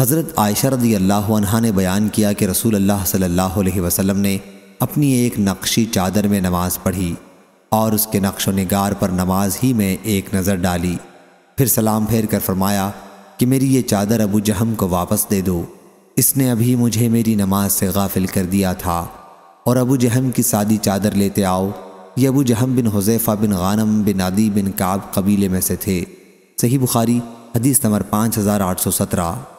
हज़रत आयशा रदी अल्लाह ने बयान किया कि रसूल अल्लाह सल्लल्लाहु अलैहि वसल्लम ने अपनी एक नक्शी चादर में नमाज़ पढ़ी और उसके नक्श नगार पर नमाज ही में एक नज़र डाली फिर सलाम फेर कर फरमाया कि मेरी ये चादर अबू जहम को वापस दे दो इसने अभी मुझे मेरी नमाज से गाफिल कर दिया था और अबू जहम की सादी चादर लेते आओ ये अबू जहम बिन हुजैफ़ा बिन गानम बिन आदि बिन काब कबीले में से थे सही बुखारी हदीस नंबर पाँच हज़ार आठ सौ सत्रह